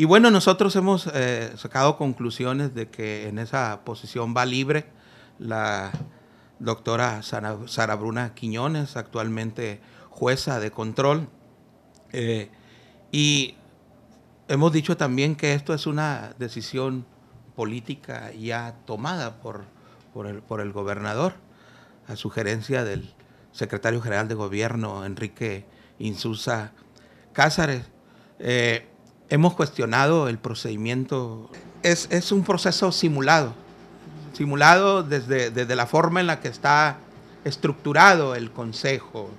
Y bueno, nosotros hemos eh, sacado conclusiones de que en esa posición va libre la doctora Sara, Bruna Quiñones, actualmente jueza de control. Eh, y hemos dicho también que esto es una decisión política ya tomada por, por, el, gobernador, a sugerencia del secretario general de gobierno, Enrique Insusa Cázares. Eh, hemos cuestionado el procedimiento. Es, un proceso simulado, simulado desde, desde la forma en la que está estructurado el Consejo.